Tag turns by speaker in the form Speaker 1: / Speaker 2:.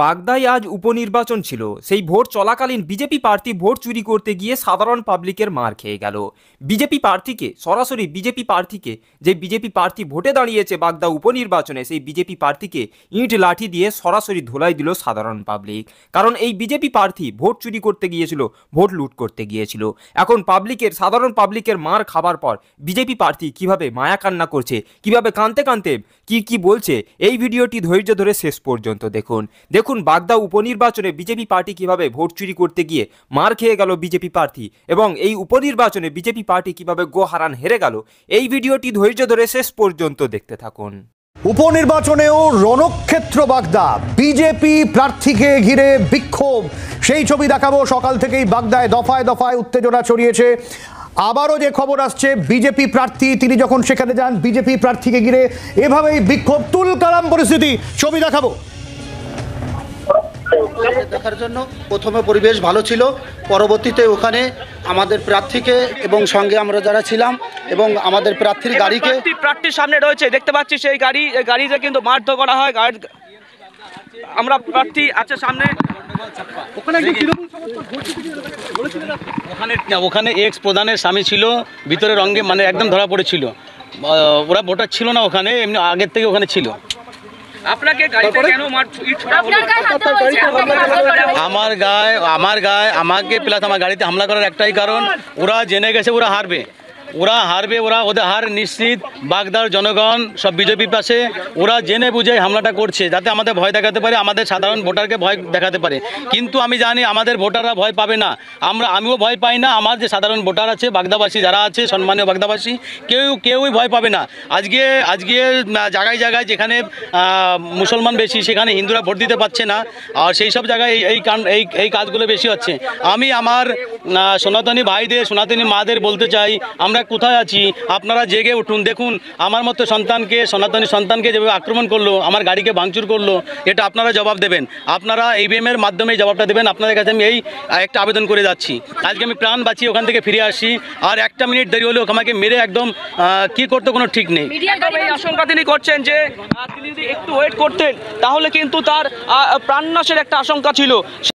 Speaker 1: বাগদায় আজ উপনির্বাচন ছিল সেই ভোট চলাকালীন বিজেপি প্রার্থী ভোট চুরি করতে গিয়ে সাধারণ পাবলিকের মার খেয়ে গেল বিজেপি প্রার্থীকে সরাসরি বিজেপি প্রার্থীকে যে বিজেপি প্রার্থী ভোটে দাঁড়িয়েছে বাগদা উপনির্বাচনে সেই বিজেপি প্রার্থীকে ইট লাঠি দিয়ে সরাসরি ধোলাই দিল সাধারণ পাবলিক কারণ এই বিজেপি প্রার্থী ভোট চুরি করতে গিয়েছিল ভোট লুট করতে গিয়েছিল এখন পাবলিকের সাধারণ পাবলিকের মার খাবার পর বিজেপি প্রার্থী কিভাবে মায়া কান্না করছে কিভাবে কানতে কানতে কি কি বলছে এই ভিডিওটি ধৈর্য ধরে শেষ পর্যন্ত দেখুন দেখুন বাগদা উপনির্বাচনে বিজেপি পার্টি কিভাবে ভোট চুরি করতে গিয়ে মার খেয়ে গেল বিজেপি প্রার্থী এবং এই উপনির্বাচনে বিজেপি পার্টি কিভাবে গোহারান হেরে গেল এই ভিডিওটি ধৈর্য ধরে শেষ পর্যন্ত দেখতে থাকুন
Speaker 2: উপনির্বাচনেও রণক্ষেত্র বাগদা বিজেপি প্রার্থীকে ঘিরে বিক্ষোভ সেই ছবি দেখাবো সকাল থেকেই বাগদায় দফায় দফায় উত্তেজনা ছড়িয়েছে আবারও যে খবর আসছে বিজেপি প্রার্থী তিনি যখন সেখানে যান বিজেপি প্রার্থীকে ঘিরে এভাবেই বিক্ষোভ তুলকালাম পরিস্থিতি ছবি দেখাবো দেখার জন্য প্রথমে পরিবেশ ভালো ছিল পরবর্তীতে ওখানে
Speaker 3: আমাদের প্রার্থীকে এবং সঙ্গে আমরা যারা ছিলাম এবং আমাদের প্রার্থীর গাড়িকে
Speaker 4: প্রার্থীর সামনে রয়েছে দেখতে পাচ্ছি সেই গাড়ি গাড়িতে কিন্তু মারধর করা হয় আমরা প্রার্থী আছে সামনে ওখানে
Speaker 3: ওখানে এক্স প্রধানের স্বামী ছিল ভিতরে রঙে মানে একদম ধরা পড়েছিল ওরা ভোটার ছিল না ওখানে এমনি আগের থেকে ওখানে ছিল
Speaker 4: আপনাকে গাড়িতে কেন
Speaker 3: আমার গায়ে আমার গায়ে আমাকে প্লাস আমার গাড়িতে হামলা করার একটাই কারণ ওরা জেনে গেছে ওরা হারবে ওরা হারবে ওরা ওদের হার নিশ্চিত বাগদার জনগণ সব বিজেপির পাশে ওরা জেনে বুঝে হামলাটা করছে যাতে আমাদের ভয় দেখাতে পারে আমাদের সাধারণ ভোটারকে ভয় দেখাতে পারে কিন্তু আমি জানি আমাদের ভোটাররা ভয় পাবে না আমরা আমিও ভয় পাই না আমার যে সাধারণ ভোটার আছে বাগদাবাসী যারা আছে সম্মানীয় বাগদাবাসী কেউ কেউই ভয় পাবে না আজকে আজকে জায়গায় জায়গায় যেখানে মুসলমান বেশি সেখানে হিন্দুরা ভোট দিতে পারছে না আর সেই সব জায়গায় এই এই এই কাজগুলো বেশি হচ্ছে আমি আমার সনাতনী ভাইদের সনাতনী মাদের বলতে চাই আমরা কোথায় আছি আপনারা জেগে উঠুন দেখুন আমার মতো সন্তানকে সনাতনী সন্তানকে যেভাবে আক্রমণ করলো আমার গাড়িকে ভাঙচুর করলো এটা আপনারা জবাব দেবেন আপনারা ইভিএমের মাধ্যমে জবাবটা দেবেন আপনাদের কাছে আমি এই একটা আবেদন করে যাচ্ছি আজকে আমি প্রাণ বাঁচিয়ে ওখান থেকে ফিরে আসি আর একটা মিনিট দেরি হলেও আমাকে মেরে একদম কি করতে কোনো ঠিক নেই
Speaker 4: আশঙ্কা তিনি করছেন যে তিনি যদি একটু ওয়েট করতেন তাহলে কিন্তু তার প্রাণনাশের একটা আশঙ্কা ছিল